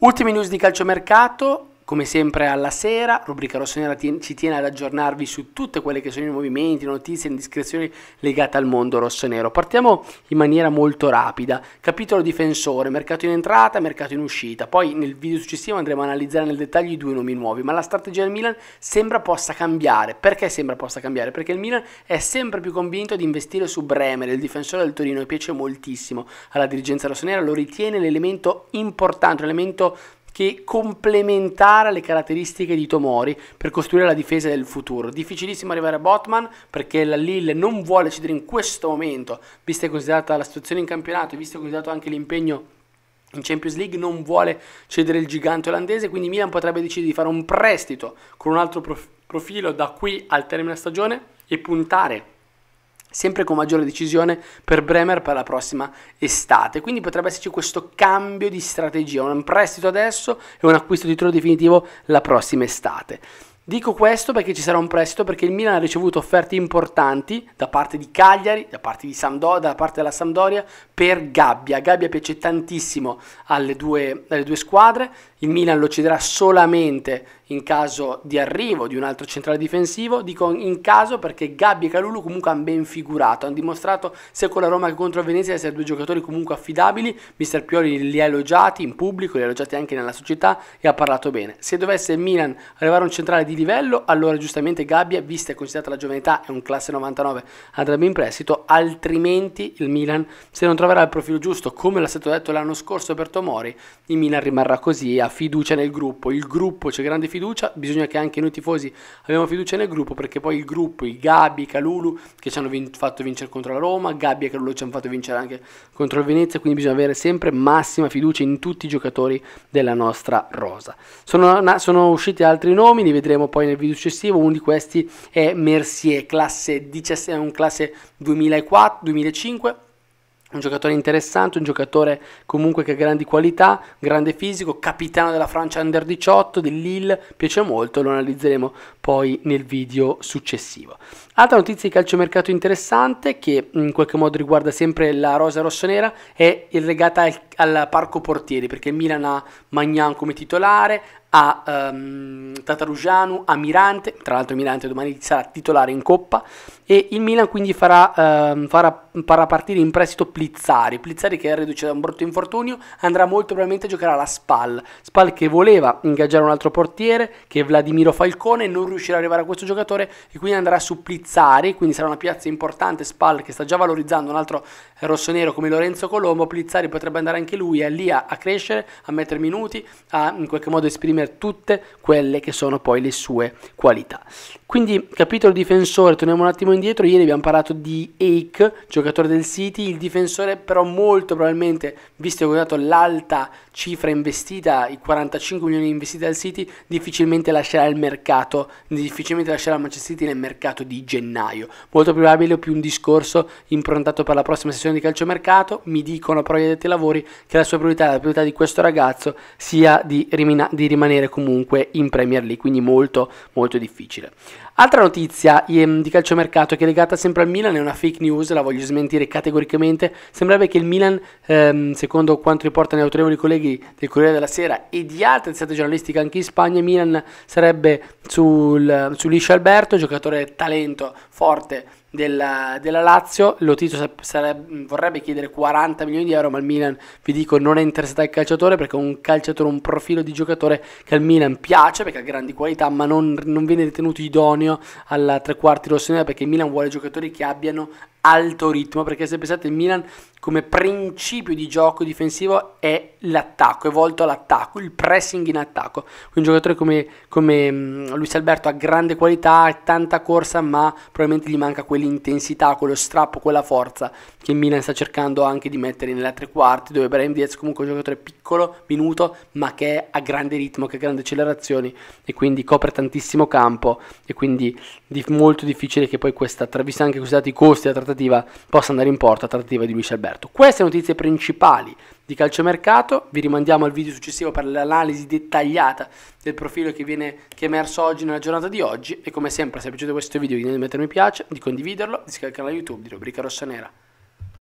Ultimi news di calciomercato, come sempre alla sera, Rubrica Rossonera ci tiene ad aggiornarvi su tutte quelle che sono i movimenti, notizie, le indiscrezioni legate al mondo rossonero. Partiamo in maniera molto rapida. Capitolo difensore, mercato in entrata, mercato in uscita. Poi nel video successivo andremo a analizzare nel dettaglio i due nomi nuovi, ma la strategia del Milan sembra possa cambiare. Perché sembra possa cambiare? Perché il Milan è sempre più convinto di investire su Bremer, il difensore del Torino, e piace moltissimo alla dirigenza rossonera, lo ritiene l'elemento importante, l'elemento elemento che complementare le caratteristiche di Tomori per costruire la difesa del futuro. Difficilissimo arrivare a Botman perché la Lille non vuole cedere in questo momento, vista e considerata la situazione in campionato e visto e considerato anche l'impegno in Champions League non vuole cedere il gigante olandese, quindi Milan potrebbe decidere di fare un prestito con un altro profilo da qui al termine stagione e puntare sempre con maggiore decisione per Bremer per la prossima estate. Quindi potrebbe esserci questo cambio di strategia, un prestito adesso e un acquisto di titolo definitivo la prossima estate. Dico questo perché ci sarà un prestito, perché il Milan ha ricevuto offerte importanti da parte di Cagliari, da parte, di Samdo, da parte della Sampdoria, per Gabbia. Gabbia piace tantissimo alle due, alle due squadre, il Milan lo cederà solamente in caso di arrivo di un altro centrale difensivo, dico in caso perché Gabbia e Calulu comunque hanno ben figurato, hanno dimostrato sia con la Roma che contro il Venezia di essere due giocatori comunque affidabili, mister Pioli li ha elogiati in pubblico, li ha elogiati anche nella società e ha parlato bene. Se dovesse il Milan arrivare a un centrale di livello, allora giustamente Gabbia, vista e considerata la giovane età, è un classe 99, andrebbe in prestito, altrimenti il Milan, se non troverà il profilo giusto, come l'ha stato detto l'anno scorso per Tomori, il Milan rimarrà così, ha fiducia nel gruppo, il gruppo c'è grande fiducia, bisogna che anche noi tifosi abbiamo fiducia nel gruppo, perché poi il gruppo, i Gabi, i Calulu, che ci hanno vin- fatto vincere contro la Roma, Gabbia e Calulu ci hanno fatto vincere anche contro il Venezia, quindi bisogna avere sempre massima fiducia in tutti i giocatori della nostra rosa. Sono, sono usciti altri nomi, li vedremo poi nel video successivo, uno di questi è Mercier, classe 17, un classe 2004, 2005 un giocatore interessante, un giocatore comunque che ha grandi qualità, grande fisico, capitano della Francia Under 18 dell'Ille, piace molto, lo analizzeremo poi nel video successivo. Altra notizia di calciomercato interessante che in qualche modo riguarda sempre la rosa rossonera è legata al, al parco portieri perché Milan ha Magnan come titolare, a um, ehm, Tatarujanu, a Mirante, tra l'altro Mirante domani sarà titolare in coppa e il Milan quindi farà, um, farà, farà partire in prestito Plizzari, Plizzari che è reduce da un brutto infortunio, andrà molto probabilmente a giocare alla Spal, Spal che voleva ingaggiare un altro portiere che è Vladimiro Falcone, non riuscirà ad arrivare a questo giocatore e quindi andrà su Plizzari, quindi sarà una piazza importante, Spal che sta già valorizzando un altro rossonero come Lorenzo Colombo, Plizzari potrebbe andare anche lui lì a, a crescere, a mettere minuti, a in qualche modo esprimere esprimere tutte quelle che sono poi le sue qualità. Quindi capitolo difensore, torniamo un attimo indietro, ieri abbiamo parlato di Ake, giocatore del City, il difensore però molto probabilmente, visto che ho dato l'alta cifra investita, i 45 milioni investiti dal City, difficilmente lascerà il mercato, difficilmente lascerà il Manchester City nel mercato di gennaio. Molto probabile più un discorso improntato per la prossima sessione di calciomercato, mi dicono però gli addetti ai lavori che la sua priorità, la priorità di questo ragazzo sia di, rimina- di rimanere comunque in Premier League, quindi molto molto difficile. Altra notizia ehm, di calciomercato che è legata sempre al Milan è una fake news, la voglio smentire categoricamente. Sembrerebbe che il Milan, ehm, secondo quanto riportano gli autorevoli colleghi del Corriere della Sera e di altre testate giornalistiche anche in Spagna, Milan sarebbe sul, eh, su Alberto, giocatore talento forte della, della Lazio, Lotito vorrebbe chiedere 40 milioni di euro, ma il Milan, vi dico, non è interessato al calciatore perché è un calciatore, un profilo di giocatore che al Milan piace perché ha grandi qualità, ma non, non viene ritenuto idoneo alla tre quarti rossonera perché il Milan vuole giocatori che abbiano alto ritmo, perché se pensate il Milan come principio di gioco difensivo è l'attacco, è volto all'attacco, il pressing in attacco. Un giocatore come, come mm, Luis Alberto ha grande qualità, ha tanta corsa, ma probabilmente gli manca quell'intensità, quello strappo, quella forza che il Milan sta cercando anche di mettere nelle tre quarti, dove Brahim Diaz comunque è un giocatore piccolo, minuto, ma che ha grande ritmo, che ha grandi accelerazioni e quindi copre tantissimo campo e quindi di, molto difficile che poi questa, tra, anche considerati i costi della trattativa possa andare in porta, trattativa di Luis Alberto. Queste notizie principali di calciomercato, vi rimandiamo al video successivo per l'analisi dettagliata del profilo che, viene, che è emerso oggi nella giornata di oggi e come sempre se vi è piaciuto questo video di mettere mi piace, di condividerlo, di iscrivervi al canale YouTube di Rubrica Rossa Nera.